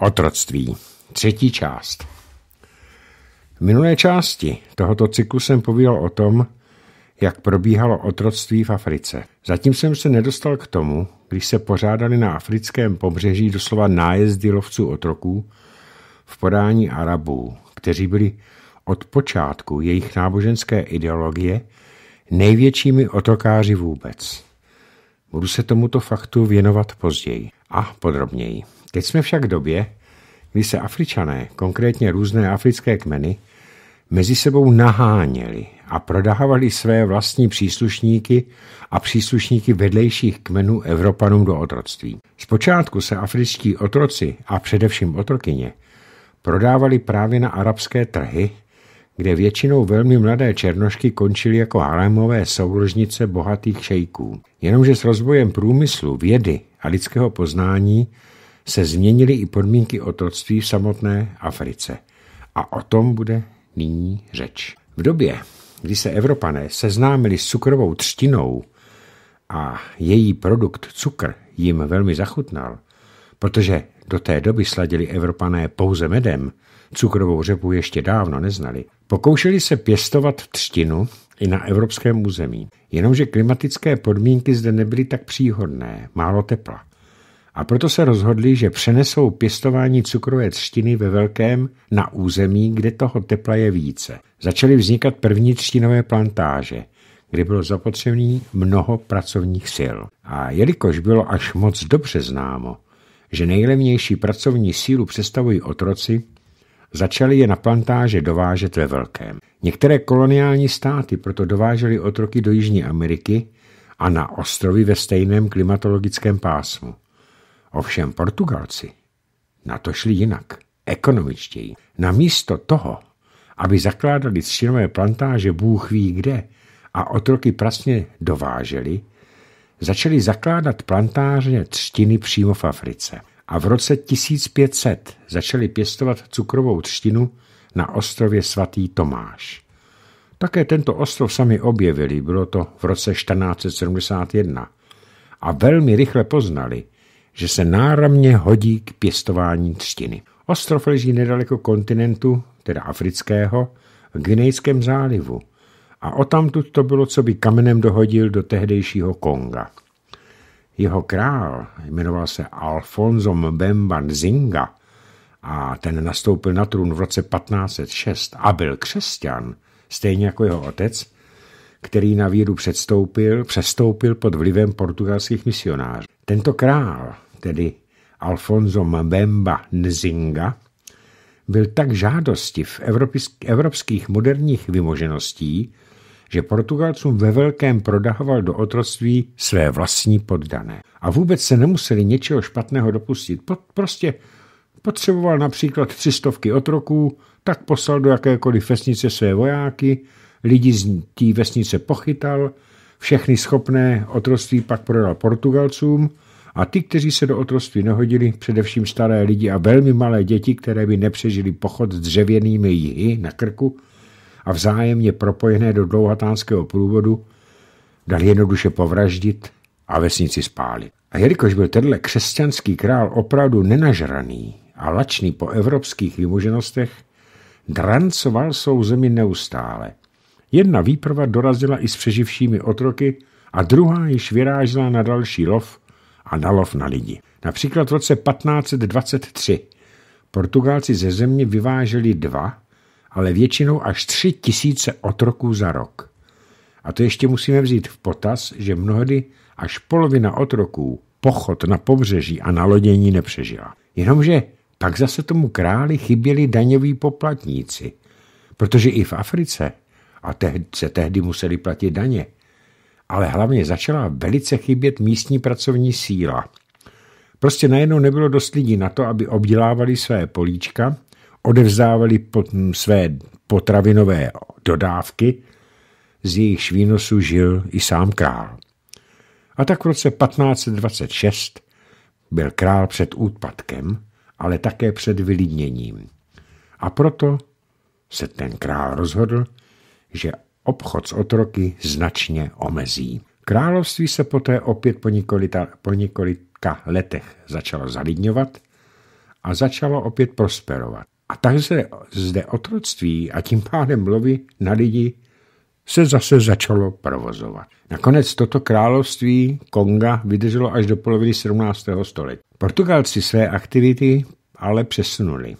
Otroctví. Třetí část. V minulé části tohoto cyklu jsem povídal o tom, jak probíhalo otroctví v Africe. Zatím jsem se nedostal k tomu, když se pořádali na africkém pobřeží doslova nájezdy lovců otroků v podání Arabů, kteří byli od počátku jejich náboženské ideologie největšími otrokáři vůbec. Budu se tomuto faktu věnovat později a podrobněji. Teď jsme však v době, kdy se Afričané, konkrétně různé africké kmeny, mezi sebou naháněli a prodávali své vlastní příslušníky a příslušníky vedlejších kmenů Evropanům do otroctví. Zpočátku se afričtí otroci a především otrokyně prodávali právě na arabské trhy, kde většinou velmi mladé černošky končily jako harémové souložnice bohatých šejků. Jenomže s rozvojem průmyslu, vědy a lidského poznání se změnily i podmínky otroctví v samotné Africe. A o tom bude nyní řeč. V době, kdy se Evropané seznámili s cukrovou třtinou a její produkt cukr jim velmi zachutnal, protože do té doby sladili Evropané pouze medem, cukrovou řepu ještě dávno neznali, pokoušeli se pěstovat třtinu i na evropském území. Jenomže klimatické podmínky zde nebyly tak příhodné, málo tepla a proto se rozhodli, že přenesou pěstování cukrové třtiny ve velkém na území, kde toho tepla je více. Začaly vznikat první třtinové plantáže, kdy bylo zapotřebí mnoho pracovních sil. A jelikož bylo až moc dobře známo, že nejlevnější pracovní sílu představují otroci, začali je na plantáže dovážet ve velkém. Některé koloniální státy proto dovážely otroky do Jižní Ameriky a na ostrovy ve stejném klimatologickém pásmu. Ovšem Portugalci na to šli jinak, ekonomičtěji. Namísto toho, aby zakládali třcinové plantáže Bůh ví kde a otroky prasně dováželi, začali zakládat plantáže třtiny přímo v Africe. A v roce 1500 začali pěstovat cukrovou třtinu na ostrově svatý Tomáš. Také tento ostrov sami objevili, bylo to v roce 1471. A velmi rychle poznali, že se náramně hodí k pěstování třtiny. Ostrov leží nedaleko kontinentu, teda afrického, v Gvinejském zálivu a odtamtud to bylo, co by kamenem dohodil do tehdejšího Konga. Jeho král jmenoval se Alfonso Mbemba Nzinga a ten nastoupil na trůn v roce 1506 a byl křesťan, stejně jako jeho otec, který na víru předstoupil, přestoupil pod vlivem portugalských misionářů. Tento král tedy Alfonso Mbemba Nzinga, byl tak žádostiv evropských moderních vymožeností, že Portugalcům ve velkém prodahoval do otroství své vlastní poddané. A vůbec se nemuseli něčeho špatného dopustit. prostě potřeboval například třistovky otroků, tak poslal do jakékoliv vesnice své vojáky, lidi z té vesnice pochytal, všechny schopné otroství pak prodal Portugalcům a ty, kteří se do otroctví nehodili, především staré lidi a velmi malé děti, které by nepřežili pochod s dřevěnými jihy na krku a vzájemně propojené do dlouhatánského průvodu, dali jednoduše povraždit a vesnici spálit. A jelikož byl tenhle křesťanský král opravdu nenažraný a lačný po evropských vymoženostech, drancoval svou zemi neustále. Jedna výprava dorazila i s přeživšími otroky a druhá již vyrážela na další lov – a nalov na lidi. Například v roce 1523 Portugálci ze země vyváželi dva, ale většinou až tři tisíce otroků za rok. A to ještě musíme vzít v potaz, že mnohdy až polovina otroků pochod na pobřeží a na lodění nepřežila. Jenomže pak zase tomu králi chyběli daňoví poplatníci, protože i v Africe, a tehdy, se tehdy museli platit daně, ale hlavně začala velice chybět místní pracovní síla. Prostě najednou nebylo dost lidí na to, aby obdělávali své políčka, odevzdávali pot, své potravinové dodávky, z jejich švínosu žil i sám král. A tak v roce 1526 byl král před úpadkem, ale také před vylidněním. A proto se ten král rozhodl, že obchod s otroky značně omezí. Království se poté opět po několika, po několika letech začalo zalidňovat a začalo opět prosperovat. A tak zde, zde otroctví a tím pádem lovy na lidi se zase začalo provozovat. Nakonec toto království Konga vydrželo až do poloviny 17. století. Portugalci své aktivity ale přesunuli.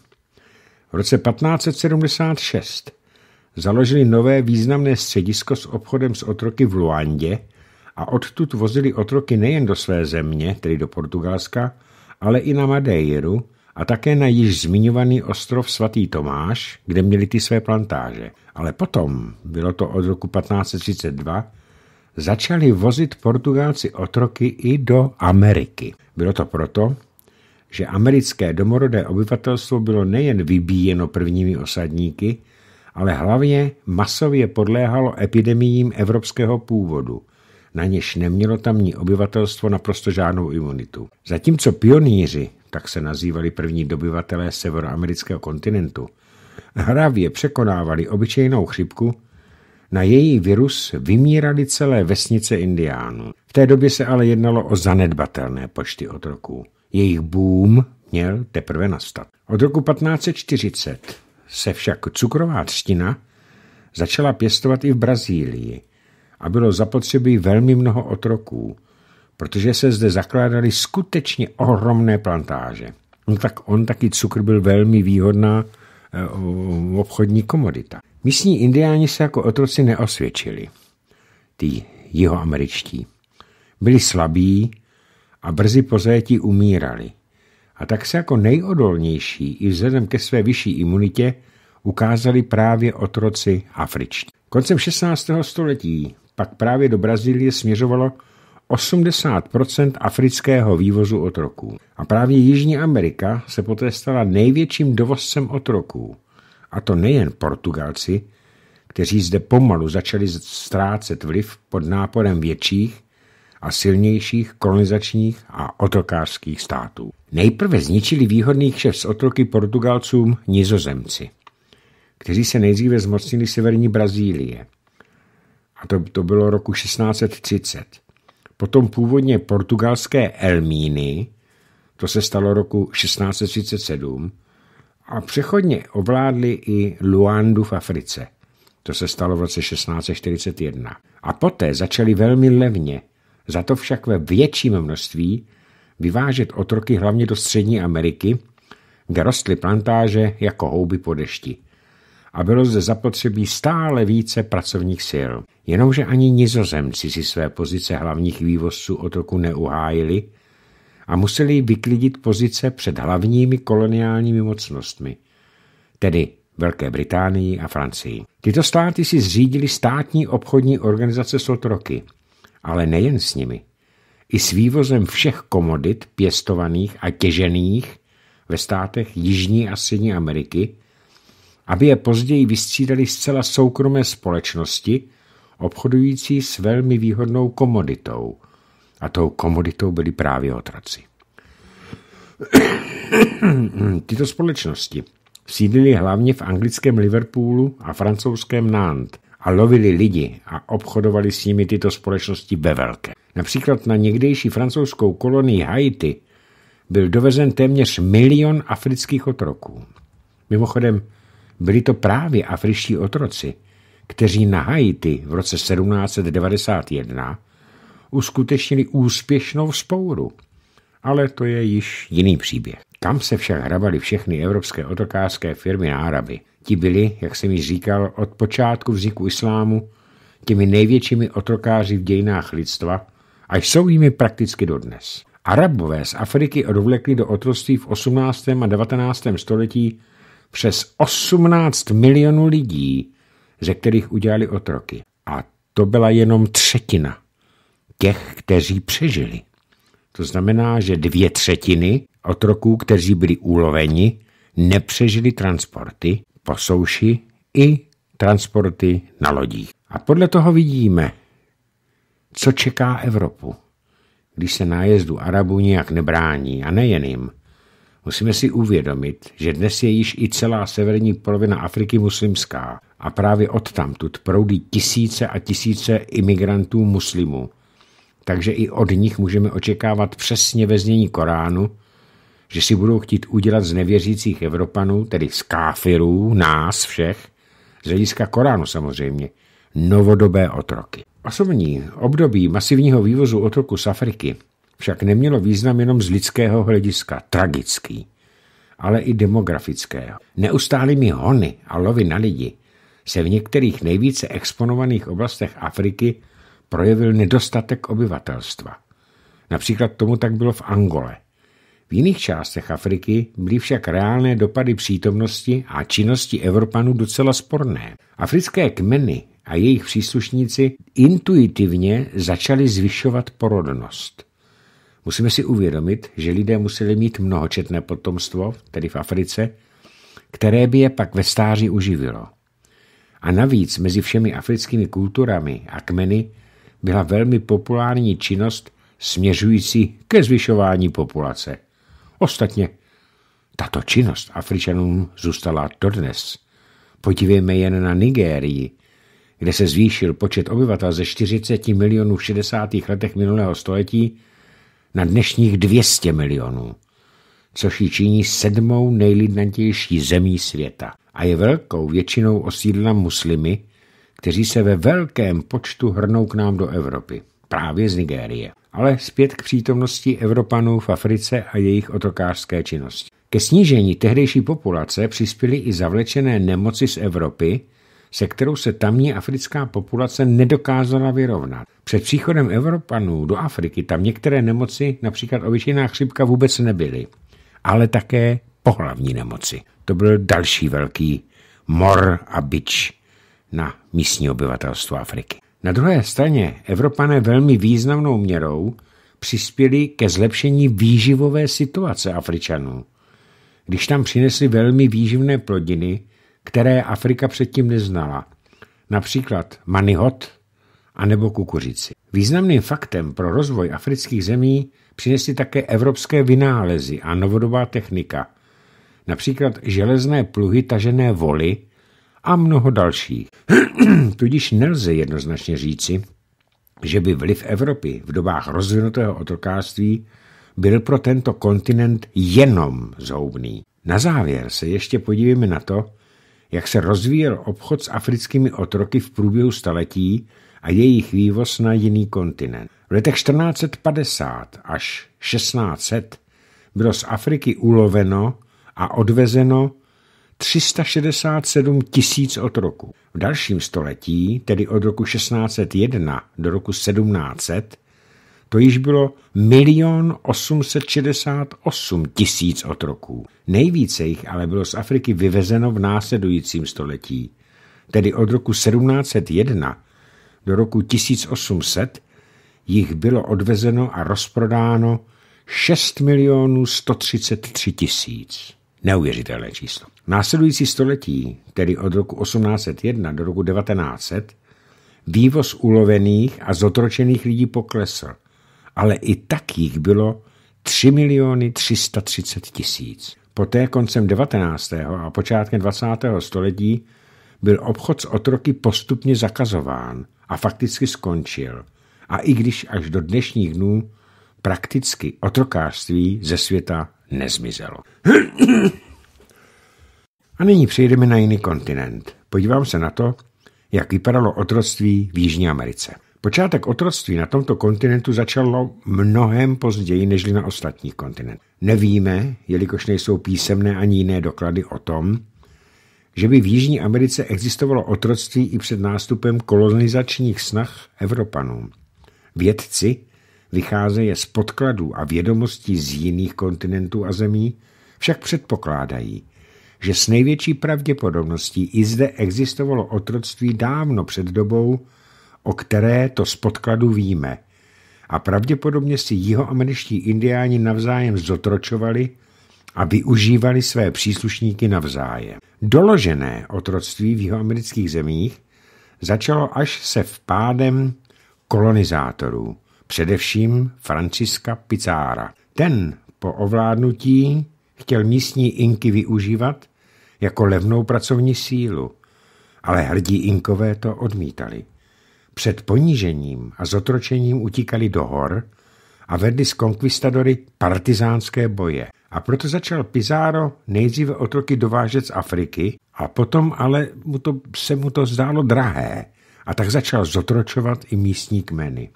V roce 1576 založili nové významné středisko s obchodem s otroky v Luandě a odtud vozili otroky nejen do své země, tedy do Portugalska, ale i na Madeiru a také na již zmiňovaný ostrov svatý Tomáš, kde měli ty své plantáže. Ale potom, bylo to od roku 1532, začali vozit Portugálci otroky i do Ameriky. Bylo to proto, že americké domorodé obyvatelstvo bylo nejen vybíjeno prvními osadníky, ale hlavně masově podléhalo epidemiím evropského původu, na něž nemělo tamní obyvatelstvo naprosto žádnou imunitu. Zatímco pionýři, tak se nazývali první dobyvatelé severoamerického kontinentu, hravě překonávali obyčejnou chřipku, na její virus vymírali celé vesnice indiánů. V té době se ale jednalo o zanedbatelné počty otroků. Jejich boom měl teprve nastat. Od roku 1540 se však cukrová třtina začala pěstovat i v Brazílii a bylo zapotřebí velmi mnoho otroků, protože se zde zakládaly skutečně ohromné plantáže. No tak on taky cukr byl velmi výhodná eh, obchodní komodita. Místní indiáni se jako otroci neosvědčili, ty jihoameričtí. Byli slabí a brzy po zajetí umírali a tak se jako nejodolnější i vzhledem ke své vyšší imunitě ukázali právě otroci afričtí. Koncem 16. století pak právě do Brazílie směřovalo 80 afrického vývozu otroků. A právě Jižní Amerika se poté stala největším dovozcem otroků. A to nejen Portugalci, kteří zde pomalu začali ztrácet vliv pod náporem větších a silnějších kolonizačních a otrokářských států. Nejprve zničili výhodný kšeft z otroky Portugalcům nizozemci, kteří se nejdříve zmocnili severní Brazílie. A to, to bylo roku 1630. Potom původně portugalské Elmíny, to se stalo roku 1637, a přechodně ovládli i Luandu v Africe. To se stalo v roce 1641. A poté začali velmi levně, za to však ve větším množství, vyvážet otroky hlavně do Střední Ameriky, kde rostly plantáže jako houby po dešti. A bylo zde zapotřebí stále více pracovních sil. Jenomže ani nizozemci si své pozice hlavních vývozců otroku neuhájili a museli vyklidit pozice před hlavními koloniálními mocnostmi, tedy Velké Británii a Francii. Tyto státy si zřídili státní obchodní organizace s otroky, ale nejen s nimi – i s vývozem všech komodit pěstovaných a těžených ve státech Jižní a Střední Ameriky, aby je později vystřídali zcela soukromé společnosti, obchodující s velmi výhodnou komoditou. A tou komoditou byli právě otraci. Tyto společnosti sídlili hlavně v anglickém Liverpoolu a francouzském Nantes a lovili lidi a obchodovali s nimi tyto společnosti ve velké. Například na někdejší francouzskou kolonii Haiti byl dovezen téměř milion afrických otroků. Mimochodem, byli to právě afričtí otroci, kteří na Haiti v roce 1791 uskutečnili úspěšnou spouru. Ale to je již jiný příběh. Kam se však hrabali všechny evropské otrokářské firmy na Araby? Ti byli, jak jsem již říkal, od počátku vzniku islámu těmi největšími otrokáři v dějinách lidstva a jsou jimi prakticky dodnes. Arabové z Afriky odvlekli do otroství v 18. a 19. století přes 18 milionů lidí, ze kterých udělali otroky. A to byla jenom třetina těch, kteří přežili. To znamená, že dvě třetiny otroků, kteří byli úloveni, nepřežili transporty po souši i transporty na lodích. A podle toho vidíme, co čeká Evropu, když se nájezdu Arabů nijak nebrání a nejen jim. Musíme si uvědomit, že dnes je již i celá severní polovina Afriky muslimská a právě odtamtud proudí tisíce a tisíce imigrantů muslimů. Takže i od nich můžeme očekávat přesně ve znění Koránu, že si budou chtít udělat z nevěřících Evropanů, tedy z káfirů, nás všech, z hlediska Koránu samozřejmě, novodobé otroky. Osobní období masivního vývozu otroku z Afriky však nemělo význam jenom z lidského hlediska, tragický, ale i demografického. Neustálými hony a lovy na lidi se v některých nejvíce exponovaných oblastech Afriky projevil nedostatek obyvatelstva. Například tomu tak bylo v Angole. V jiných částech Afriky byly však reálné dopady přítomnosti a činnosti Evropanů docela sporné. Africké kmeny a jejich příslušníci intuitivně začali zvyšovat porodnost. Musíme si uvědomit, že lidé museli mít mnohočetné potomstvo, tedy v Africe, které by je pak ve stáří uživilo. A navíc mezi všemi africkými kulturami a kmeny byla velmi populární činnost směřující ke zvyšování populace. Ostatně, tato činnost Afričanům zůstala dodnes. Podívejme jen na Nigérii, kde se zvýšil počet obyvatel ze 40 milionů v 60. letech minulého století na dnešních 200 milionů, což ji činí sedmou nejlidnatější zemí světa a je velkou většinou osídlena muslimy, kteří se ve velkém počtu hrnou k nám do Evropy, právě z Nigérie, ale zpět k přítomnosti Evropanů v Africe a jejich otokářské činnosti. Ke snížení tehdejší populace přispěly i zavlečené nemoci z Evropy, se kterou se tamní africká populace nedokázala vyrovnat. Před příchodem Evropanů do Afriky tam některé nemoci, například obyčejná chřipka, vůbec nebyly, ale také pohlavní nemoci. To byl další velký mor a bič na místní obyvatelstvo Afriky. Na druhé straně Evropané velmi významnou měrou přispěli ke zlepšení výživové situace Afričanů. Když tam přinesli velmi výživné plodiny, které Afrika předtím neznala, například manihot anebo kukuřici. Významným faktem pro rozvoj afrických zemí přinesly také evropské vynálezy a novodobá technika, například železné pluhy tažené voly a mnoho dalších. Tudíž nelze jednoznačně říci, že by vliv Evropy v dobách rozvinutého otrokářství byl pro tento kontinent jenom zhoubný. Na závěr se ještě podívejme na to, jak se rozvíjel obchod s africkými otroky v průběhu staletí a jejich vývoz na jiný kontinent. V letech 1450 až 1600 bylo z Afriky uloveno a odvezeno 367 tisíc otroků. V dalším století, tedy od roku 1601 do roku 1700, to již bylo 1 868 tisíc otroků. Nejvíce jich ale bylo z Afriky vyvezeno v následujícím století, tedy od roku 1701 do roku 1800 jich bylo odvezeno a rozprodáno 6 milionů 133 tisíc. Neuvěřitelné číslo. V následující století, tedy od roku 1801 do roku 1900, vývoz ulovených a zotročených lidí poklesl ale i tak jich bylo 3 miliony 330 tisíc. Poté koncem 19. a počátkem 20. století byl obchod s otroky postupně zakazován a fakticky skončil. A i když až do dnešních dnů prakticky otrokářství ze světa nezmizelo. A nyní přejdeme na jiný kontinent. Podívám se na to, jak vypadalo otroctví v Jižní Americe. Počátek otroctví na tomto kontinentu začalo mnohem později než na ostatních kontinent. Nevíme, jelikož nejsou písemné ani jiné doklady o tom, že by v Jižní Americe existovalo otroctví i před nástupem kolonizačních snah Evropanů. Vědci vycházejí z podkladů a vědomostí z jiných kontinentů a zemí, však předpokládají, že s největší pravděpodobností i zde existovalo otroctví dávno před dobou, o které to z podkladu víme. A pravděpodobně si jihoameričtí indiáni navzájem zotročovali a využívali své příslušníky navzájem. Doložené otroctví v jihoamerických zemích začalo až se vpádem kolonizátorů, především Franciska Pizára. Ten po ovládnutí chtěl místní Inky využívat jako levnou pracovní sílu, ale hrdí Inkové to odmítali. Před ponížením a zotročením utíkali do hor a vedli s konkvistadory partizánské boje. A proto začal Pizarro nejdříve otroky dovážet z Afriky a potom ale mu to, se mu to zdálo drahé a tak začal zotročovat i místní kmeny.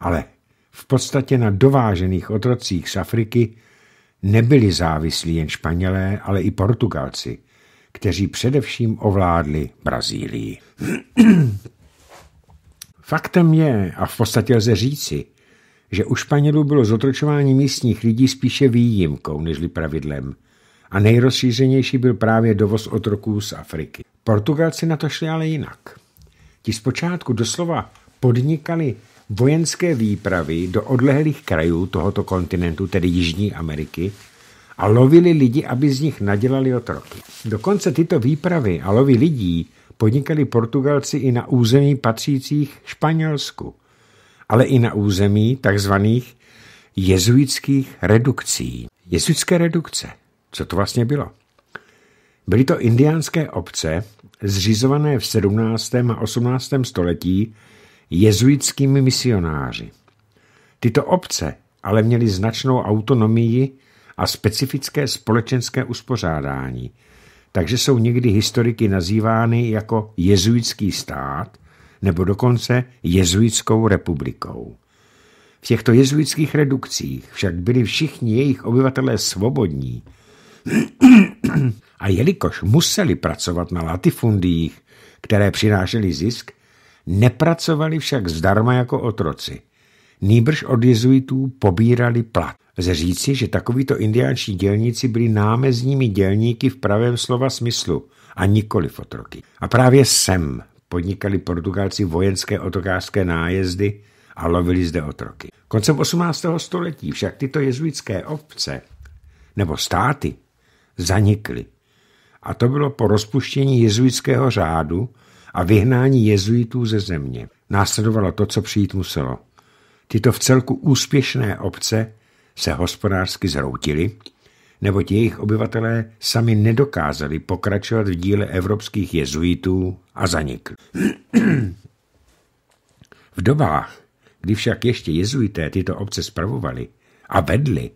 Ale v podstatě na dovážených otrocích z Afriky nebyli závislí jen Španělé, ale i Portugalci, kteří především ovládli Brazílii. Faktem je, a v podstatě lze říci, že u Španělů bylo zotročování místních lidí spíše výjimkou nežli pravidlem a nejrozšířenější byl právě dovoz otroků z Afriky. Portugalci na to šli ale jinak. Ti zpočátku doslova podnikali vojenské výpravy do odlehlých krajů tohoto kontinentu, tedy Jižní Ameriky, a lovili lidi, aby z nich nadělali otroky. Dokonce tyto výpravy a lovy lidí podnikali Portugalci i na území patřících Španělsku, ale i na území takzvaných jezuitských redukcí. Jezuitské redukce. Co to vlastně bylo? Byly to indiánské obce, zřizované v 17. a 18. století jezuitskými misionáři. Tyto obce ale měly značnou autonomii a specifické společenské uspořádání – takže jsou někdy historiky nazývány jako jezuitský stát nebo dokonce jezuitskou republikou. V těchto jezuitských redukcích však byli všichni jejich obyvatelé svobodní a jelikož museli pracovat na latifundiích, které přinášely zisk, nepracovali však zdarma jako otroci. Nýbrž od jezuitů pobírali plat. Lze říci, že takovýto indiánští dělníci byli námezními dělníky v pravém slova smyslu a nikoli otroky. A právě sem podnikali Portugalci vojenské otokářské nájezdy a lovili zde otroky. Koncem 18. století však tyto jezuitské obce nebo státy zanikly. A to bylo po rozpuštění jezuitského řádu a vyhnání jezuitů ze země. Následovalo to, co přijít muselo. Tyto vcelku úspěšné obce se hospodářsky zhroutili, neboť jejich obyvatelé sami nedokázali pokračovat v díle evropských jezuitů a zanikli. v dobách, kdy však ještě jezuité tyto obce spravovali a vedli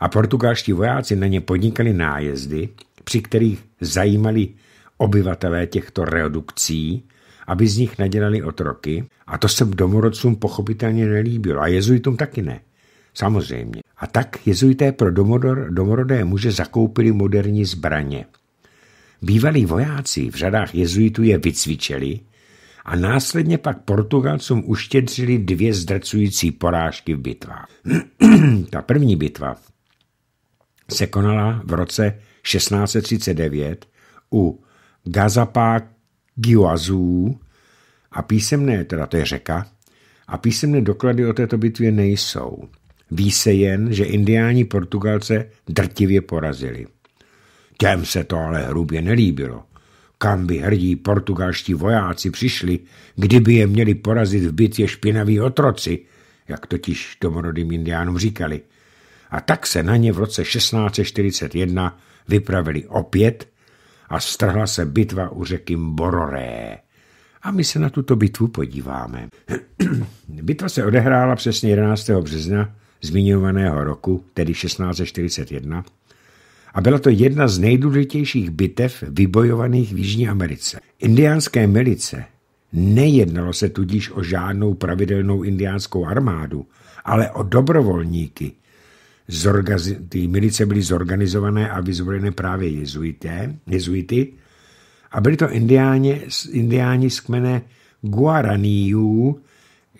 a portugalští vojáci na ně podnikali nájezdy, při kterých zajímali obyvatelé těchto redukcí, aby z nich nadělali otroky a to se domorodcům pochopitelně nelíbilo a jezuitům taky ne – Samozřejmě. A tak jezuité pro domodor, domorodé muže zakoupili moderní zbraně. Bývalí vojáci v řadách jezuitů je vycvičili a následně pak Portugalcům uštědřili dvě zdrcující porážky v bitvách. Ta první bitva se konala v roce 1639 u Gazapá Giuazú a písemné, teda to je řeka, a písemné doklady o této bitvě nejsou. Ví se jen, že indiáni Portugalce drtivě porazili. Těm se to ale hrubě nelíbilo. Kam by hrdí portugalští vojáci přišli, kdyby je měli porazit v bitvě špinaví otroci, jak totiž domorodým indiánům říkali. A tak se na ně v roce 1641 vypravili opět a strhla se bitva u řeky Bororé. A my se na tuto bitvu podíváme. Bitva se odehrála přesně 11. března zmiňovaného roku, tedy 1641, a byla to jedna z nejdůležitějších bitev vybojovaných v Jižní Americe. Indiánské milice nejednalo se tudíž o žádnou pravidelnou indiánskou armádu, ale o dobrovolníky. ty milice byly zorganizované a vyzbrojené právě jezuité, jezuity a byli to indiáni, indiáni z kmene Guaraníů,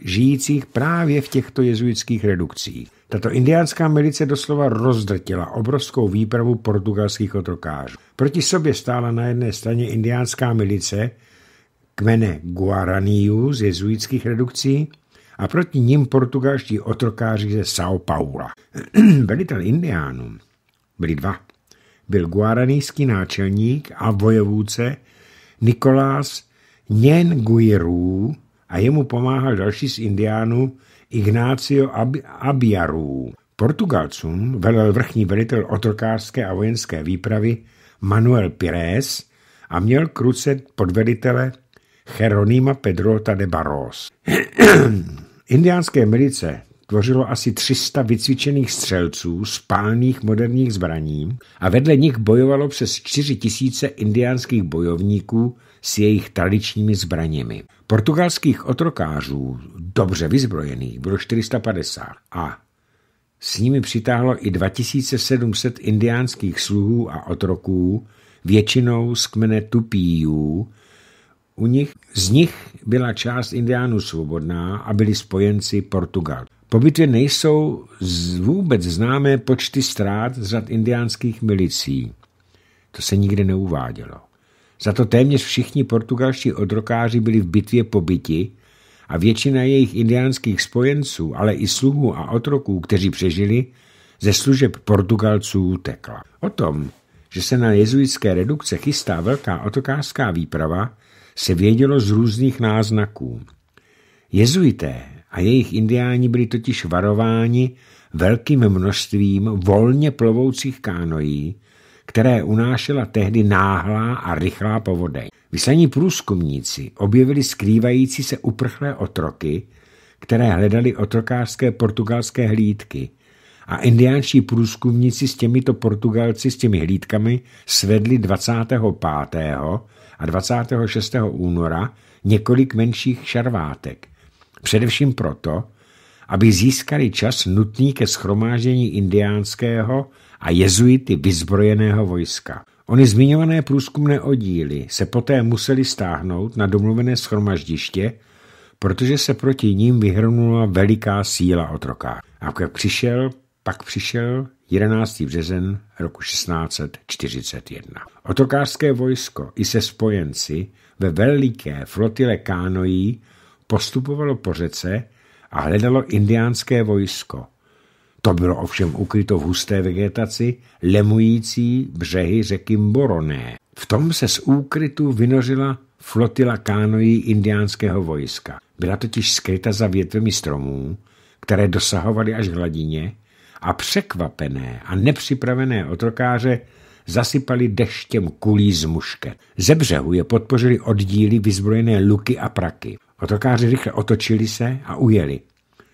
žijících právě v těchto jezuitských redukcích. Tato indiánská milice doslova rozdrtila obrovskou výpravu portugalských otrokářů. Proti sobě stála na jedné straně indiánská milice kmene Guaraniu z jezuitských redukcí a proti ním portugalští otrokáři ze São Paula. Velitel indiánů, byli dva, byl guaranijský náčelník a vojevůdce Nikolás Nien a jemu pomáhal další z Indiánů Ignácio Ab Abiarů. Portugalcům velel vrchní velitel otrokářské a vojenské výpravy Manuel Pires a měl kruce ruce podvelitele Jeronima Pedrota de Barros. Indiánské milice tvořilo asi 300 vycvičených střelců spálných moderních zbraní a vedle nich bojovalo přes 4 indiánských bojovníků s jejich tradičními zbraněmi. Portugalských otrokářů, dobře vyzbrojených, bylo 450 a s nimi přitáhlo i 2700 indiánských sluhů a otroků, většinou z kmene Tupíjů. U nich, z nich byla část indiánů svobodná a byli spojenci Portugal. Po bitvě nejsou vůbec známé počty ztrát z řad indiánských milicí. To se nikdy neuvádělo. Za to téměř všichni portugalští odrokáři byli v bitvě pobiti a většina jejich indiánských spojenců, ale i sluhů a otroků, kteří přežili, ze služeb Portugalců utekla. O tom, že se na jezuitské redukce chystá velká otokářská výprava, se vědělo z různých náznaků. Jezuité a jejich indiáni byli totiž varováni velkým množstvím volně plovoucích kánojí, které unášela tehdy náhlá a rychlá povodeň. Vyslaní průzkumníci objevili skrývající se uprchlé otroky, které hledali otrokářské portugalské hlídky a indiánští průzkumníci s těmito Portugalci s těmi hlídkami svedli 25. a 26. února několik menších šarvátek. Především proto, aby získali čas nutný ke schromáždění indiánského a jezuity vyzbrojeného vojska. Ony zmiňované průzkumné oddíly se poté museli stáhnout na domluvené schromaždiště, protože se proti ním vyhrnula veliká síla otroka. A přišel, pak přišel 11. březen roku 1641. Otokářské vojsko i se spojenci ve veliké flotile kánojí postupovalo po řece a hledalo indiánské vojsko, to bylo ovšem ukryto v husté vegetaci, lemující břehy řeky Boroné. V tom se z úkrytu vynořila flotila kánojí indiánského vojska. Byla totiž skryta za větvemi stromů, které dosahovaly až hladině a překvapené a nepřipravené otrokáře zasypali deštěm kulí z mušket. Ze břehu je podpořili oddíly vyzbrojené luky a praky. Otrokáři rychle otočili se a ujeli.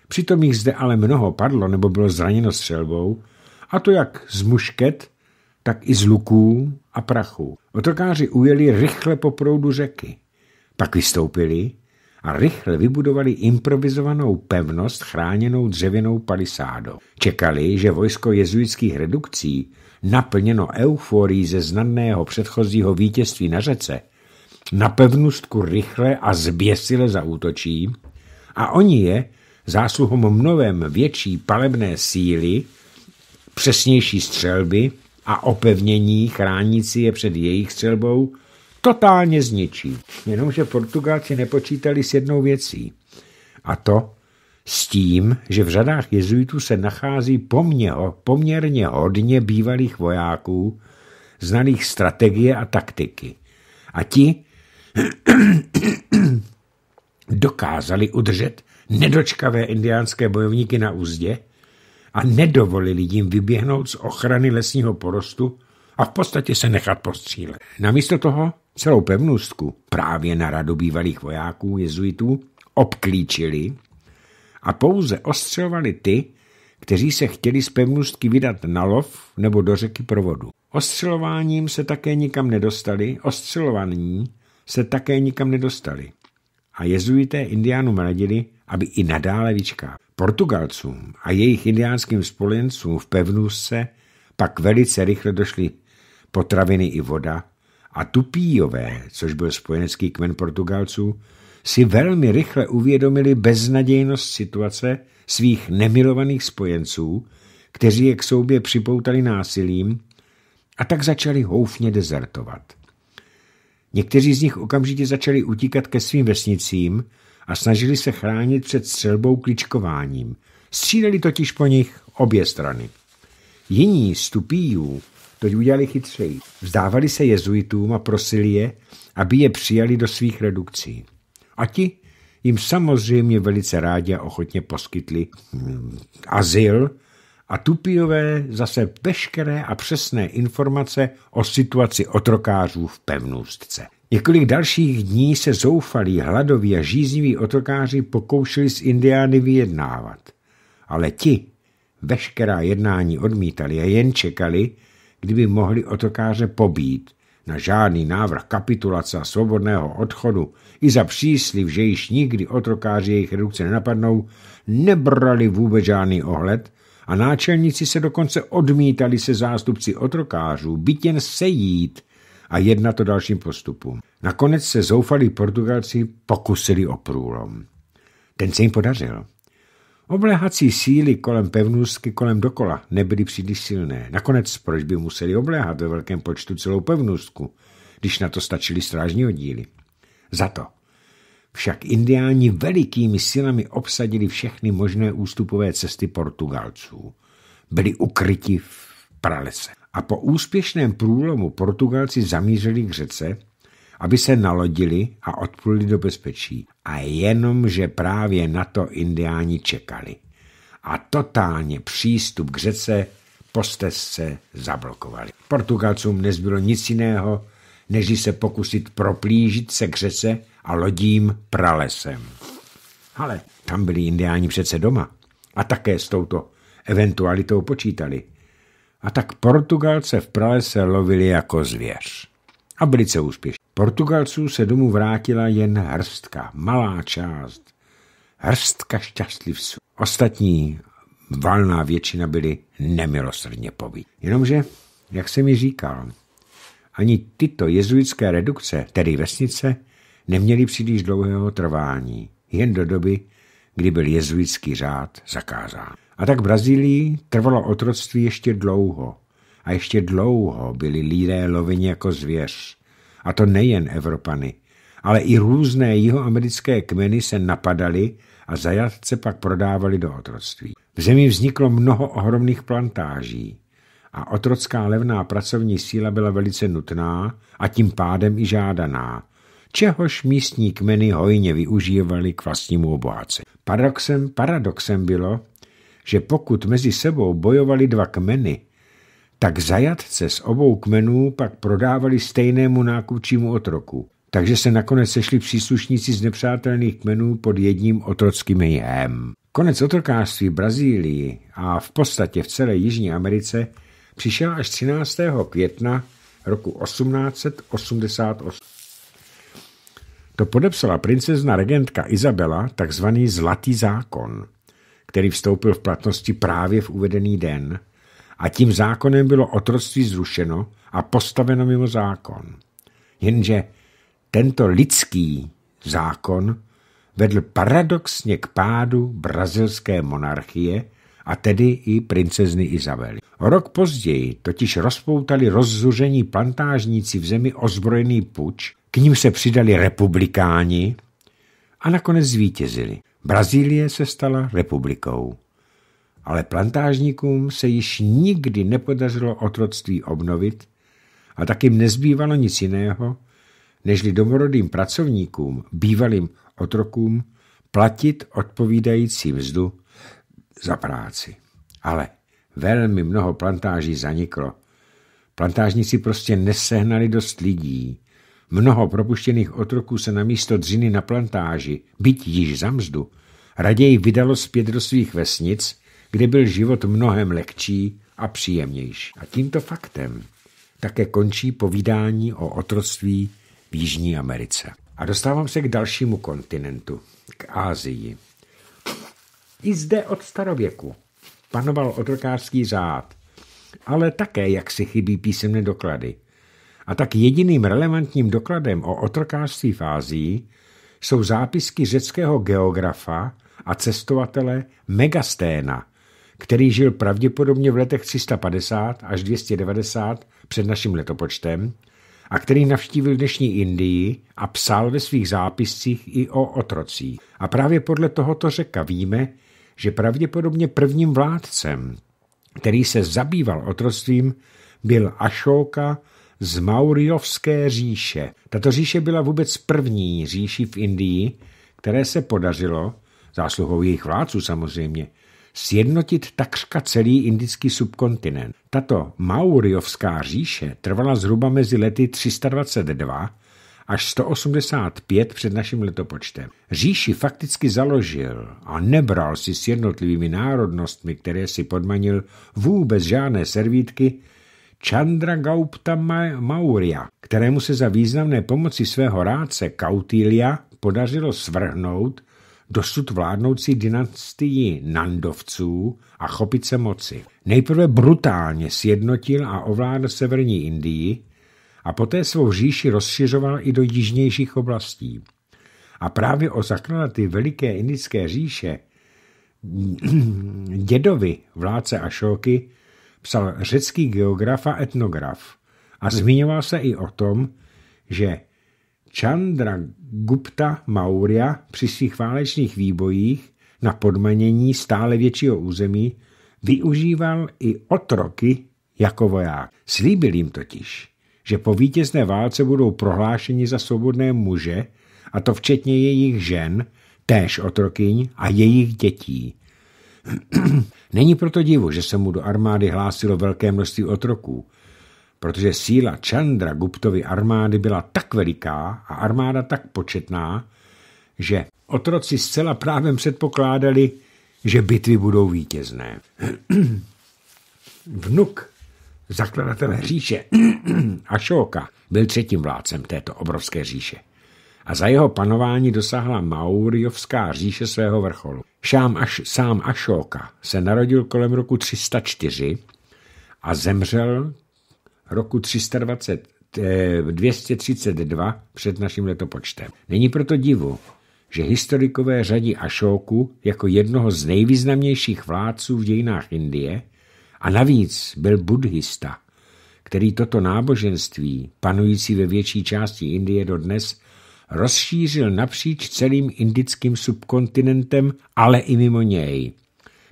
Přitom jich zde ale mnoho padlo nebo bylo zraněno střelbou, a to jak z mušket, tak i z luků a prachu. Otokáři ujeli rychle po proudu řeky. Pak vystoupili a rychle vybudovali improvizovanou pevnost chráněnou dřevěnou palisádou. Čekali, že vojsko jezuitských redukcí, naplněno euforií ze znaného předchozího vítězství na řece, na pevnostku rychle a zběsile zaútočí a oni je zásluhom mnohem větší palebné síly, přesnější střelby a opevnění chránící je před jejich střelbou totálně zničí. Jenomže Portugalci nepočítali s jednou věcí. A to s tím, že v řadách jezuitů se nachází poměho, poměrně hodně bývalých vojáků, znalých strategie a taktiky. A ti dokázali udržet nedočkavé indiánské bojovníky na úzdě a nedovolili jim vyběhnout z ochrany lesního porostu a v podstatě se nechat postřílet. Namísto toho celou pevnostku právě na radu bývalých vojáků jezuitů obklíčili a pouze ostřelovali ty, kteří se chtěli z pevnostky vydat na lov nebo do řeky provodu. Ostřelováním se také nikam nedostali, ostřelovaní se také nikam nedostali a jezuité indiánům radili, aby i nadále vyčká. Portugalcům a jejich indiánským spolencům v pevnůzce pak velice rychle došly potraviny i voda a tupíjové, což byl spojenecký kmen Portugalců, si velmi rychle uvědomili beznadějnost situace svých nemilovaných spojenců, kteří je k sobě připoutali násilím a tak začali houfně dezertovat. Někteří z nich okamžitě začali utíkat ke svým vesnicím a snažili se chránit před střelbou kličkováním. Stříleli totiž po nich obě strany. Jiní z tupíjů to udělali chytřeji. Vzdávali se jezuitům a prosili je, aby je přijali do svých redukcí. A ti jim samozřejmě velice rádi a ochotně poskytli hm, azyl a Tupijové zase veškeré a přesné informace o situaci otrokářů v pevnůstce. Několik dalších dní se zoufalí, hladoví a žízniví otrokáři pokoušeli s Indiány vyjednávat. Ale ti veškerá jednání odmítali a jen čekali, kdyby mohli otrokáře pobít. Na žádný návrh kapitulace a svobodného odchodu i za přísliv, že již nikdy otrokáři jejich redukce nenapadnou, nebrali vůbec žádný ohled a náčelníci se dokonce odmítali se zástupci otrokářů byt jen sejít a jednat o dalším postupu. Nakonec se zoufalí Portugalci pokusili o průlom. Ten se jim podařil. Obléhací síly kolem pevnůstky kolem dokola nebyly příliš silné. Nakonec proč by museli obléhat ve velkém počtu celou pevnostku, když na to stačili strážní oddíly? Za to však indiáni velikými silami obsadili všechny možné ústupové cesty Portugalců. Byli ukryti v pralese. A po úspěšném průlomu Portugalci zamířili k řece, aby se nalodili a odpluli do bezpečí. A jenom, že právě na to indiáni čekali. A totálně přístup k řece po stezce zablokovali. Portugalcům nezbylo nic jiného, než se pokusit proplížit se k řece a lodím pralesem. Ale tam byli indiáni přece doma a také s touto eventualitou počítali. A tak Portugalce v pralese lovili jako zvěř. A velice úspěšní. Portugalců se domů vrátila jen hrstka, malá část. Hrstka šťastlivců. Ostatní valná většina byly nemilosrdně pobít. Jenomže, jak jsem mi říkal, ani tyto jezuitské redukce, tedy vesnice, neměly příliš dlouhého trvání, jen do doby, kdy byl jezuitský řád zakázán. A tak Brazílii trvalo otroctví ještě dlouho. A ještě dlouho byli lidé loveni jako zvěř. A to nejen Evropany, ale i různé jihoamerické kmeny se napadaly a zajatce pak prodávali do otroctví. V zemi vzniklo mnoho ohromných plantáží a otrocká levná pracovní síla byla velice nutná a tím pádem i žádaná, čehož místní kmeny hojně využívali k vlastnímu obohacení. Paradoxem, paradoxem bylo, že pokud mezi sebou bojovali dva kmeny, tak zajatce z obou kmenů pak prodávali stejnému nákupčímu otroku. Takže se nakonec sešli příslušníci z nepřátelných kmenů pod jedním otrockým jménem. Konec otrokářství v Brazílii a v podstatě v celé Jižní Americe přišel až 13. května roku 1888. To podepsala princezna regentka Izabela takzvaný Zlatý zákon, který vstoupil v platnosti právě v uvedený den a tím zákonem bylo otroctví zrušeno a postaveno mimo zákon. Jenže tento lidský zákon vedl paradoxně k pádu brazilské monarchie a tedy i princezny Izabely. rok později totiž rozpoutali rozzuření plantážníci v zemi ozbrojený puč k ním se přidali republikáni a nakonec zvítězili. Brazílie se stala republikou. Ale plantážníkům se již nikdy nepodařilo otroctví obnovit a tak jim nezbývalo nic jiného, nežli domorodým pracovníkům, bývalým otrokům, platit odpovídající mzdu za práci. Ale velmi mnoho plantáží zaniklo. Plantážníci prostě nesehnali dost lidí, Mnoho propuštěných otroků se na místo dřiny na plantáži, byť již za mzdu, raději vydalo zpět do svých vesnic, kde byl život mnohem lehčí a příjemnější. A tímto faktem také končí povídání o otroctví v Jižní Americe. A dostávám se k dalšímu kontinentu, k Ázii. I zde od starověku panoval otrokářský řád, ale také jak si chybí písemné doklady – a tak jediným relevantním dokladem o otrokářství v Ázii jsou zápisky řeckého geografa a cestovatele Megasténa, který žil pravděpodobně v letech 350 až 290 před naším letopočtem a který navštívil dnešní Indii a psal ve svých zápiscích i o otrocích. A právě podle tohoto řeka víme, že pravděpodobně prvním vládcem, který se zabýval otroctvím, byl Ašoka, z Mauriovské říše. Tato říše byla vůbec první říší v Indii, které se podařilo, zásluhou jejich vládců samozřejmě, sjednotit takřka celý indický subkontinent. Tato Mauriovská říše trvala zhruba mezi lety 322 až 185 před naším letopočtem. Říši fakticky založil a nebral si s jednotlivými národnostmi, které si podmanil, vůbec žádné servítky Chandra Gaupta Maurya, kterému se za významné pomoci svého rádce Kautilia podařilo svrhnout dosud vládnoucí dynastii Nandovců a chopit se moci. Nejprve brutálně sjednotil a ovládl severní Indii a poté svou říši rozšiřoval i do jižnějších oblastí. A právě o zakladaty veliké indické říše dědovi vládce Ašoky psal řecký geograf a etnograf a zmiňoval se i o tom, že Chandra Gupta Maurya při svých válečných výbojích na podmanění stále většího území využíval i otroky jako voják. Slíbil jim totiž, že po vítězné válce budou prohlášeni za svobodné muže, a to včetně jejich žen, též otrokyň a jejich dětí. Není proto divu, že se mu do armády hlásilo velké množství otroků, protože síla Chandra Guptovy armády byla tak veliká a armáda tak početná, že otroci zcela právem předpokládali, že bitvy budou vítězné. Vnuk zakladatele říše Ašoka byl třetím vládcem této obrovské říše a za jeho panování dosáhla Mauriovská říše svého vrcholu. Šám Aš, sám Ašoka se narodil kolem roku 304 a zemřel roku 320, 232 eh, před naším letopočtem. Není proto divu, že historikové řadí Ašoku jako jednoho z nejvýznamnějších vládců v dějinách Indie a navíc byl buddhista, který toto náboženství, panující ve větší části Indie dodnes, rozšířil napříč celým indickým subkontinentem, ale i mimo něj.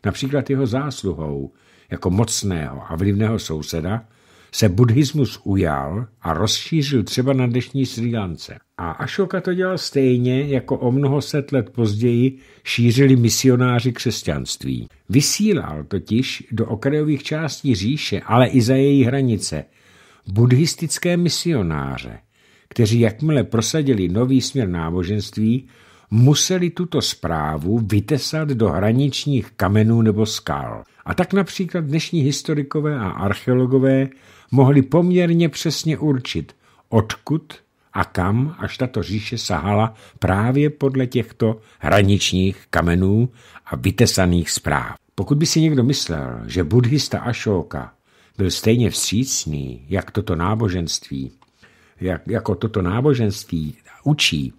Například jeho zásluhou jako mocného a vlivného souseda se buddhismus ujal a rozšířil třeba na dnešní Sri Lance. A Ashoka to dělal stejně, jako o mnoho set let později šířili misionáři křesťanství. Vysílal totiž do okrajových částí říše, ale i za její hranice, buddhistické misionáře, kteří jakmile prosadili nový směr náboženství, museli tuto zprávu vytesat do hraničních kamenů nebo skal. A tak například dnešní historikové a archeologové mohli poměrně přesně určit, odkud a kam až tato říše sahala právě podle těchto hraničních kamenů a vytesaných zpráv. Pokud by si někdo myslel, že buddhista Ashoka byl stejně vstřícný, jak toto náboženství, jak, jako toto náboženství učí,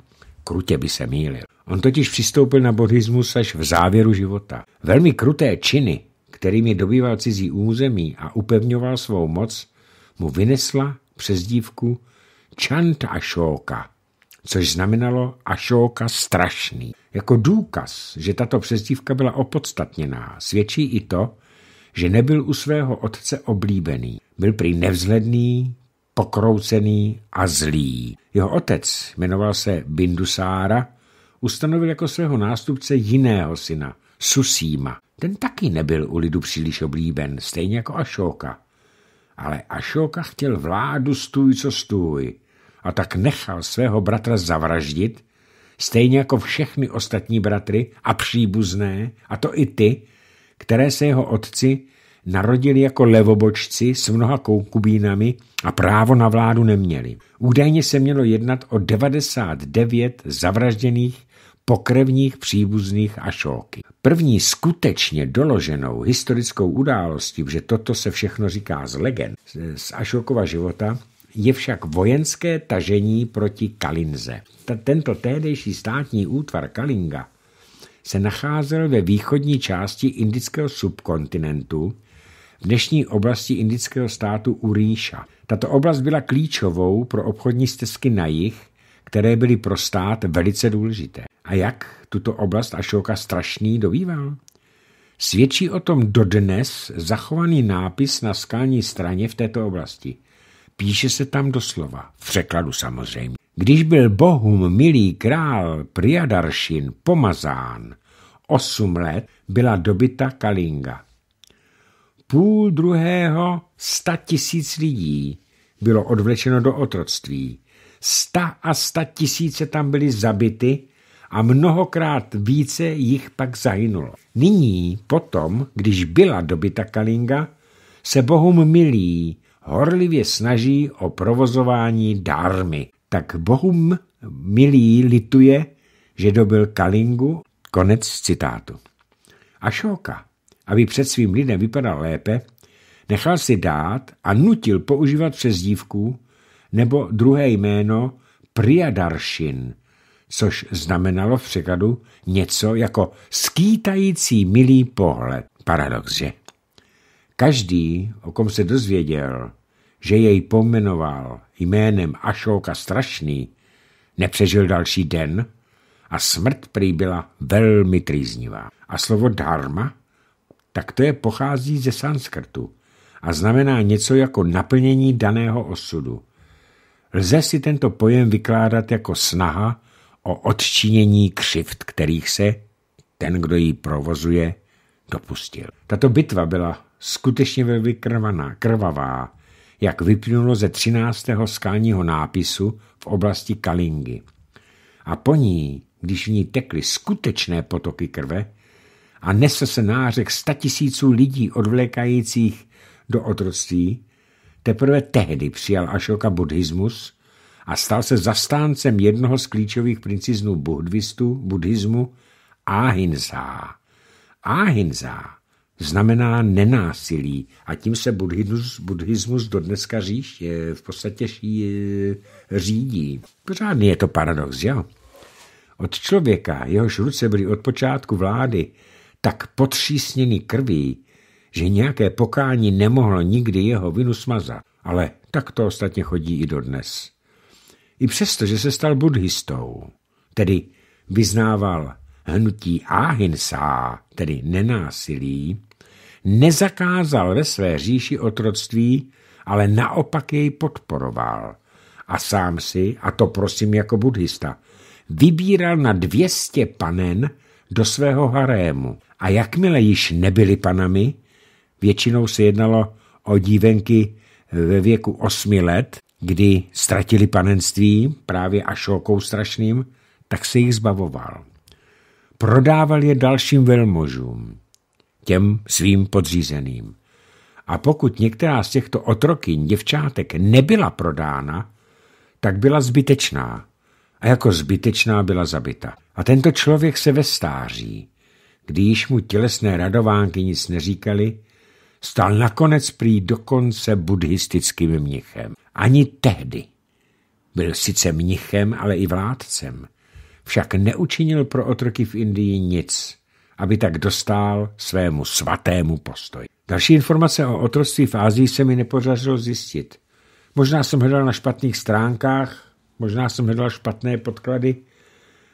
krutě by se mýlil. On totiž přistoupil na buddhismus až v závěru života. Velmi kruté činy, kterými dobýval cizí území a upevňoval svou moc, mu vynesla přezdívku Chant Ashoka, což znamenalo Ashoka strašný. Jako důkaz, že tato přezdívka byla opodstatněná, svědčí i to, že nebyl u svého otce oblíbený. Byl prý nevzhledný, pokroucený a zlý. Jeho otec, jmenoval se Bindusára, ustanovil jako svého nástupce jiného syna, Susíma. Ten taky nebyl u lidu příliš oblíben, stejně jako Ašoka. Ale Ašoka chtěl vládu stůj co stůj a tak nechal svého bratra zavraždit, stejně jako všechny ostatní bratry a příbuzné, a to i ty, které se jeho otci narodili jako levobočci s mnoha koukubínami a právo na vládu neměli. Údajně se mělo jednat o 99 zavražděných pokrevních příbuzných Ašóky. První skutečně doloženou historickou událostí, že toto se všechno říká z legend, z ašokova života, je však vojenské tažení proti Kalinze. Tento tédejší státní útvar Kalinga se nacházel ve východní části indického subkontinentu dnešní oblasti indického státu Uríša. Tato oblast byla klíčovou pro obchodní stezky na jih, které byly pro stát velice důležité. A jak tuto oblast Ašoka strašný dovýval? Svědčí o tom dodnes zachovaný nápis na skalní straně v této oblasti. Píše se tam doslova, v překladu samozřejmě. Když byl bohům milý král Priadaršin pomazán, osm let byla dobyta Kalinga půl druhého sta tisíc lidí bylo odvlečeno do otroctví. Sta a sta tisíce tam byly zabity a mnohokrát více jich pak zahynulo. Nyní, potom, když byla dobyta Kalinga, se Bohum milí, horlivě snaží o provozování dármy. Tak Bohum milí lituje, že dobil Kalingu. Konec citátu. Ašoka aby před svým lidem vypadal lépe, nechal si dát a nutil používat přezdívku nebo druhé jméno Priadaršin, což znamenalo v překladu něco jako skýtající milý pohled. Paradox, že? Každý, o kom se dozvěděl, že jej pomenoval jménem Ašoka Strašný, nepřežil další den a smrt prý byla velmi trýznivá. A slovo dharma tak to je pochází ze sanskrtu a znamená něco jako naplnění daného osudu. Lze si tento pojem vykládat jako snaha o odčinění křivt, kterých se ten, kdo ji provozuje, dopustil. Tato bitva byla skutečně velmi krvaná, krvavá, jak vyplynulo ze 13. skálního nápisu v oblasti Kalingy. A po ní, když v ní tekly skutečné potoky krve, a nese se nářek tisíců lidí odvlékajících do otroctví, teprve tehdy přijal Ašoka buddhismus a stal se zastáncem jednoho z klíčových princiznů buddhistu, buddhismu, Ahinsa. Ahinsa znamená nenásilí a tím se buddhismus, buddhismus do dneska říš, eh, v podstatě ší, eh, řídí. Pořádný je to paradox, jo? Od člověka, jehož ruce byly od počátku vlády tak potřísněný krví, že nějaké pokání nemohlo nikdy jeho vinu smazat. Ale tak to ostatně chodí i dodnes. I přesto, že se stal buddhistou, tedy vyznával hnutí Ahinsa, tedy nenásilí, nezakázal ve své říši otroctví, ale naopak jej podporoval. A sám si, a to prosím jako buddhista, vybíral na 200 panen do svého harému. A jakmile již nebyly panami, většinou se jednalo o dívenky ve věku osmi let, kdy ztratili panenství právě a šokou strašným, tak se jich zbavoval. Prodával je dalším velmožům, těm svým podřízeným. A pokud některá z těchto otrokyň děvčátek nebyla prodána, tak byla zbytečná. A jako zbytečná byla zabita. A tento člověk se ve stáří, kdy již mu tělesné radovánky nic neříkali, stal nakonec prý dokonce buddhistickým mnichem. Ani tehdy. Byl sice mnichem, ale i vládcem. Však neučinil pro otroky v Indii nic, aby tak dostal svému svatému postoji. Další informace o otroctví v Ázii se mi nepodařilo zjistit. Možná jsem hledal na špatných stránkách, možná jsem hledal špatné podklady,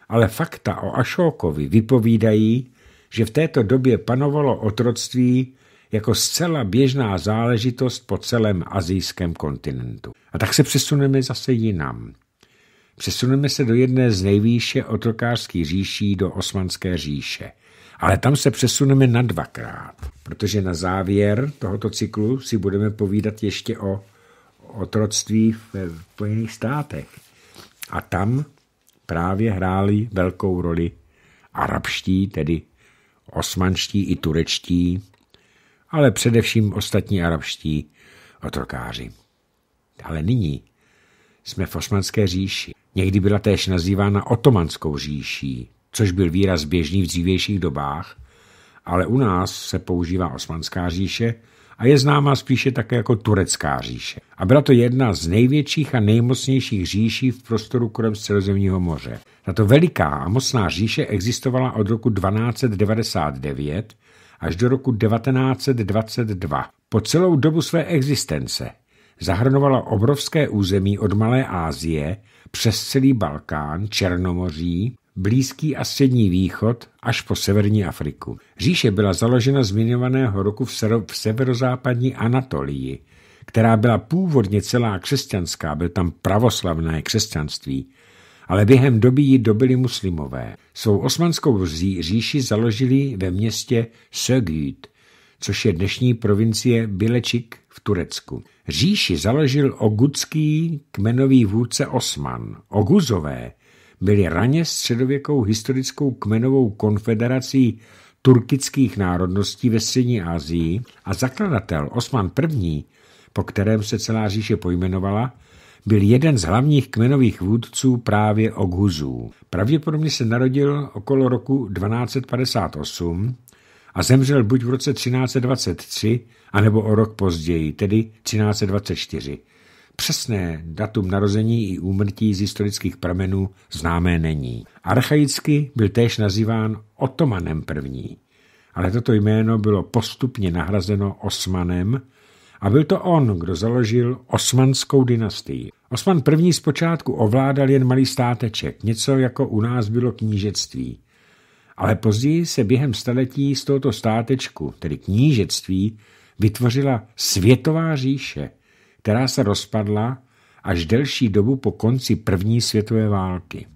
ale fakta o Ašókovi vypovídají, že v této době panovalo otroctví jako zcela běžná záležitost po celém azijském kontinentu. A tak se přesuneme zase jinam. Přesuneme se do jedné z nejvýše otrokářských říší do Osmanské říše. Ale tam se přesuneme na dvakrát, protože na závěr tohoto cyklu si budeme povídat ještě o otroctví v Spojených státech. A tam právě hráli velkou roli arabští, tedy osmanští i turečtí, ale především ostatní arabští otrokáři. Ale nyní jsme v osmanské říši. Někdy byla též nazývána otomanskou říší, což byl výraz běžný v dřívějších dobách, ale u nás se používá osmanská říše – a je známá spíše také jako turecká říše. A byla to jedna z největších a nejmocnějších říší v prostoru kolem Středozemního moře. Tato veliká a mocná říše existovala od roku 1299 až do roku 1922. Po celou dobu své existence zahrnovala obrovské území od Malé Ázie přes celý Balkán, Černomoří Blízký a střední východ až po severní Afriku. Říše byla založena zmiňovaného roku v, severozápadní Anatolii, která byla původně celá křesťanská, byl tam pravoslavné křesťanství, ale během doby ji dobili muslimové. Svou osmanskou říši založili ve městě Sögüt, což je dnešní provincie Bilečik v Turecku. Říši založil ogudský kmenový vůdce Osman. Oguzové byly raně středověkou historickou kmenovou konfederací turkických národností ve střední Asii a zakladatel Osman I., po kterém se celá říše pojmenovala, byl jeden z hlavních kmenových vůdců právě Oghuzů. Pravděpodobně se narodil okolo roku 1258 a zemřel buď v roce 1323, anebo o rok později, tedy 1324. Přesné datum narození i úmrtí z historických pramenů známé není. Archaicky byl též nazýván Otomanem I., ale toto jméno bylo postupně nahrazeno Osmanem a byl to on, kdo založil osmanskou dynastii. Osman I. zpočátku ovládal jen malý státeček, něco jako u nás bylo knížectví. Ale později se během staletí z tohoto státečku, tedy knížectví, vytvořila světová říše – která se rozpadla až delší dobu po konci první světové války.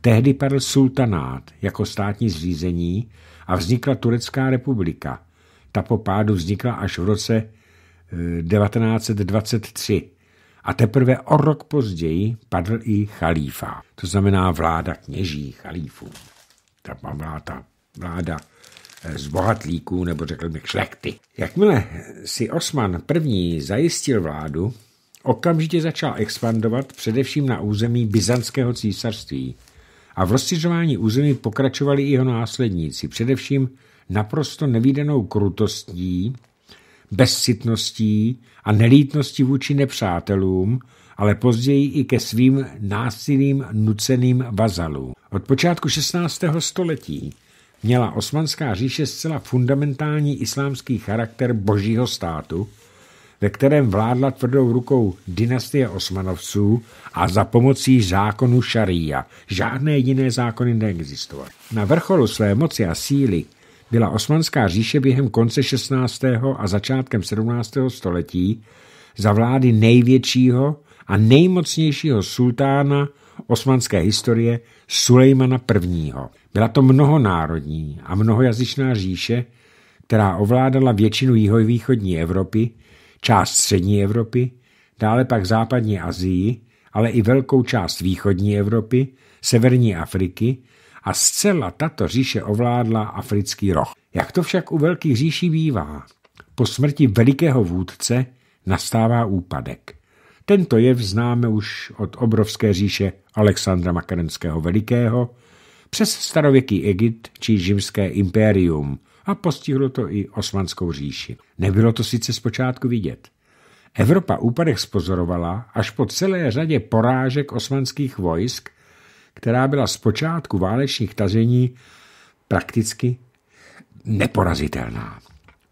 Tehdy padl sultanát jako státní zřízení a vznikla Turecká republika. Ta po pádu vznikla až v roce 1923 eh, a teprve o rok později padl i chalífa, to znamená vláda kněží, chalífů. Ta vláda, vláda Eh, z bohatlíků, nebo řekl bych šlechty. Jakmile si Osman první zajistil vládu, okamžitě začal expandovat především na území Byzantského císařství. A v rozšiřování území pokračovali i jeho následníci, především naprosto nevýdanou krutostí, bezcitností a nelítností vůči nepřátelům, ale později i ke svým násilným, nuceným vazalům. Od počátku 16. století měla osmanská říše zcela fundamentální islámský charakter božího státu, ve kterém vládla tvrdou rukou dynastie osmanovců a za pomocí zákonu šaria. Žádné jiné zákony neexistovaly. Na vrcholu své moci a síly byla osmanská říše během konce 16. a začátkem 17. století za vlády největšího a nejmocnějšího sultána osmanské historie Sulejmana I. Byla to mnohonárodní a mnohojazyčná říše, která ovládala většinu jihovýchodní Evropy, část střední Evropy, dále pak západní Asii, ale i velkou část východní Evropy, severní Afriky a zcela tato říše ovládla africký roh. Jak to však u velkých říší bývá, po smrti velikého vůdce nastává úpadek. Tento jev známe už od obrovské říše Alexandra Makarenského Velikého přes starověký Egypt či žimské impérium a postihlo to i osmanskou říši. Nebylo to sice zpočátku vidět. Evropa úpadek spozorovala až po celé řadě porážek osmanských vojsk, která byla zpočátku válečných tazení prakticky neporazitelná.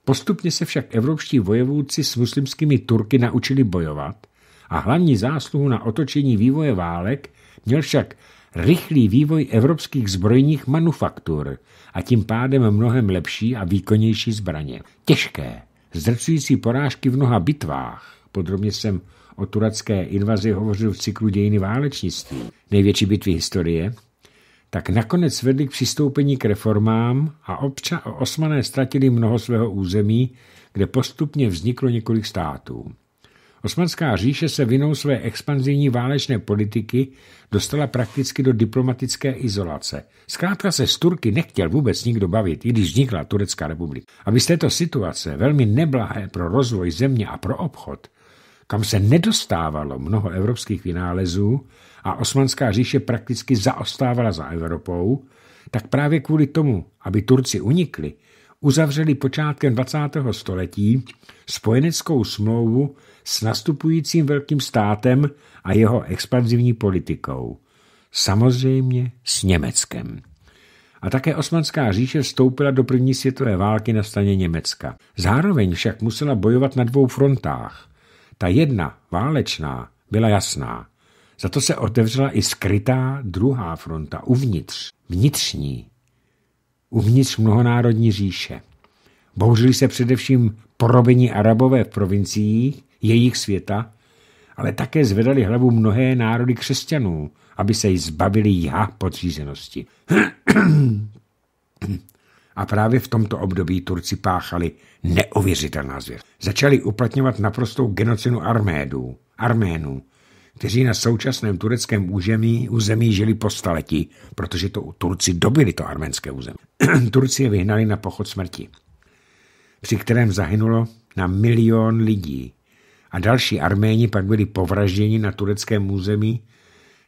Postupně se však evropští vojevůdci s muslimskými Turky naučili bojovat a hlavní zásluhu na otočení vývoje válek měl však rychlý vývoj evropských zbrojních manufaktur a tím pádem mnohem lepší a výkonnější zbraně. Těžké, zdrcující porážky v mnoha bitvách, podrobně jsem o turecké invazi hovořil v cyklu dějiny válečnictví, největší bitvy historie, tak nakonec vedli k přistoupení k reformám a občané osmané ztratili mnoho svého území, kde postupně vzniklo několik států. Osmanská říše se vinou své expanzivní válečné politiky dostala prakticky do diplomatické izolace. Zkrátka se z Turky nechtěl vůbec nikdo bavit, i když vznikla Turecká republika. Aby z této situace, velmi neblahé pro rozvoj země a pro obchod, kam se nedostávalo mnoho evropských vynálezů a Osmanská říše prakticky zaostávala za Evropou, tak právě kvůli tomu, aby Turci unikli, uzavřeli počátkem 20. století spojeneckou smlouvu s nastupujícím velkým státem a jeho expanzivní politikou. Samozřejmě s Německem. A také osmanská říše vstoupila do první světové války na straně Německa. Zároveň však musela bojovat na dvou frontách. Ta jedna, válečná, byla jasná. Za to se otevřela i skrytá druhá fronta uvnitř, vnitřní, uvnitř mnohonárodní říše. Bouřili se především porobení arabové v provinciích, jejich světa, ale také zvedali hlavu mnohé národy křesťanů, aby se jí zbavili jha podřízenosti. A právě v tomto období Turci páchali neuvěřitelná zvěř. Začali uplatňovat naprostou genocinu armédů, arménů, kteří na současném tureckém území, území žili po staletí, protože to Turci dobili to arménské území. Turci je vyhnali na pochod smrti, při kterém zahynulo na milion lidí, a další Arméni pak byli povražděni na tureckém území,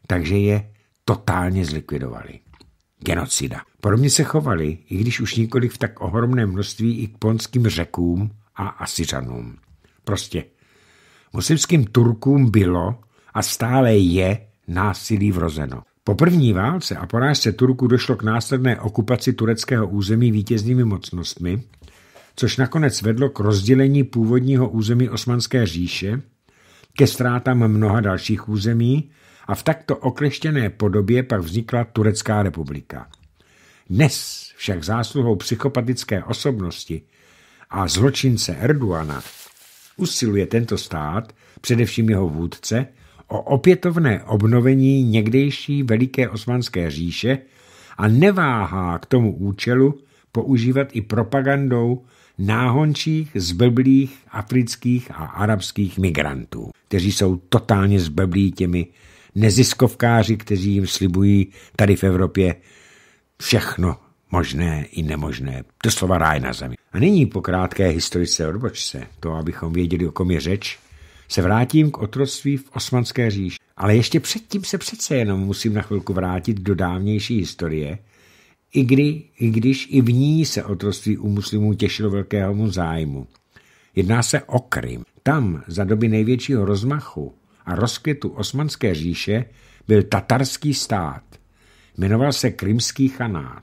takže je totálně zlikvidovali. Genocida. Podobně se chovali, i když už nikoli v tak ohromném množství i k ponským řekům a asiřanům. Prostě muslimským Turkům bylo a stále je násilí vrozeno. Po první válce a porážce Turku došlo k následné okupaci tureckého území vítěznými mocnostmi což nakonec vedlo k rozdělení původního území Osmanské říše, ke ztrátám mnoha dalších území a v takto okleštěné podobě pak vznikla Turecká republika. Dnes však zásluhou psychopatické osobnosti a zločince Erduana usiluje tento stát, především jeho vůdce, o opětovné obnovení někdejší veliké osmanské říše a neváhá k tomu účelu používat i propagandou náhončích, zblblých afrických a arabských migrantů, kteří jsou totálně zblblí těmi neziskovkáři, kteří jim slibují tady v Evropě všechno možné i nemožné, To slova ráj na zemi. A nyní po krátké historice odbočce, to abychom věděli, o kom je řeč, se vrátím k otroctví v osmanské říši. Ale ještě předtím se přece jenom musím na chvilku vrátit do dávnější historie, i, kdy, i když i v ní se otroství u muslimů těšilo velkého zájmu. Jedná se o Krym. Tam za doby největšího rozmachu a rozkvětu Osmanské říše byl tatarský stát. Jmenoval se Krymský chanát.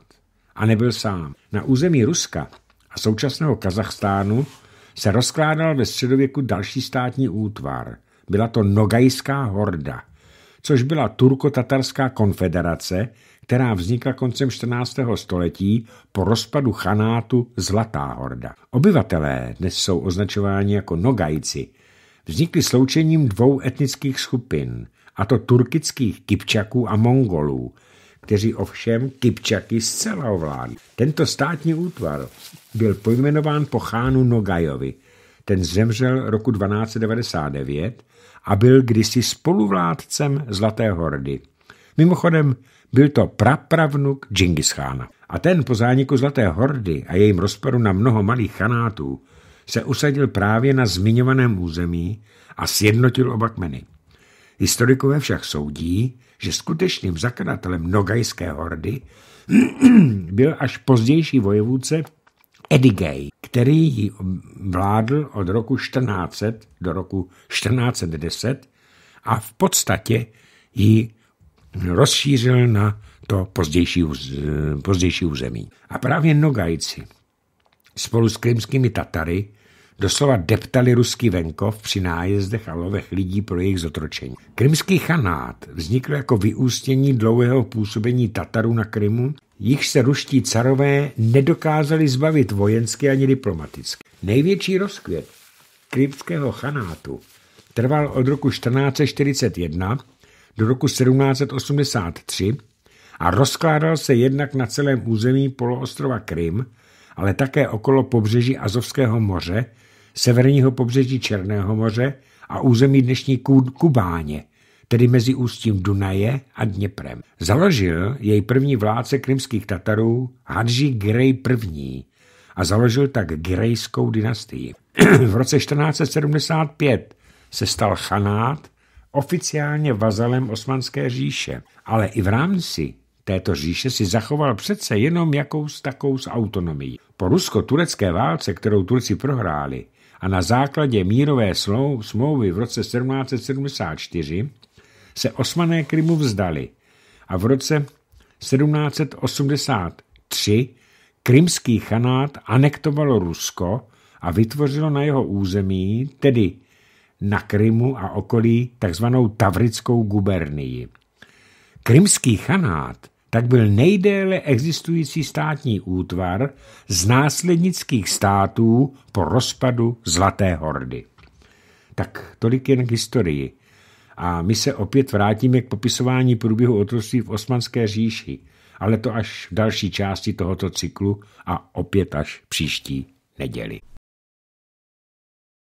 A nebyl sám. Na území Ruska a současného Kazachstánu se rozkládal ve středověku další státní útvar. Byla to Nogajská horda, což byla turko-tatarská konfederace, která vznikla koncem 14. století po rozpadu chanátu Zlatá horda. Obyvatelé dnes jsou označováni jako Nogajci. Vznikly sloučením dvou etnických skupin, a to turkických Kipčaků a Mongolů, kteří ovšem Kipčaky zcela ovládli. Tento státní útvar byl pojmenován po chánu Nogajovi. Ten zemřel roku 1299 a byl kdysi spoluvládcem Zlaté hordy. Mimochodem, byl to prapravnuk Džingischána. A ten po zániku Zlaté hordy a jejím rozpadu na mnoho malých chanátů se usadil právě na zmiňovaném území a sjednotil oba kmeny. Historikové však soudí, že skutečným zakladatelem Nogajské hordy byl až pozdější vojevůdce Edigej, který ji vládl od roku 1400 do roku 1410 a v podstatě ji rozšířil na to pozdější, pozdější území. A právě Nogajci spolu s krymskými Tatary doslova deptali ruský venkov při nájezdech a lovech lidí pro jejich zotročení. Krymský chanát vznikl jako vyústění dlouhého působení Tatarů na Krymu, jich se ruští carové nedokázali zbavit vojensky ani diplomaticky. Největší rozkvět krymského chanátu trval od roku 1441 do roku 1783 a rozkládal se jednak na celém území poloostrova Krym, ale také okolo pobřeží Azovského moře, severního pobřeží Černého moře a území dnešní Kubáně, tedy mezi ústím Dunaje a Dněprem. Založil jej první vládce krymských Tatarů Hadži Grej I. a založil tak Grejskou dynastii. v roce 1475 se stal chanát oficiálně vazalem Osmanské říše, ale i v rámci této říše si zachoval přece jenom jakous takovou s autonomií. Po rusko-turecké válce, kterou Turci prohráli, a na základě mírové smlouvy v roce 1774 se osmané Krymu vzdali a v roce 1783 krymský chanát anektovalo Rusko a vytvořilo na jeho území, tedy na Krymu a okolí takzvanou Tavrickou gubernii. Krymský chanát tak byl nejdéle existující státní útvar z následnických států po rozpadu Zlaté hordy. Tak tolik jen k historii. A my se opět vrátíme k popisování průběhu otroctví v Osmanské říši, ale to až v další části tohoto cyklu a opět až příští neděli.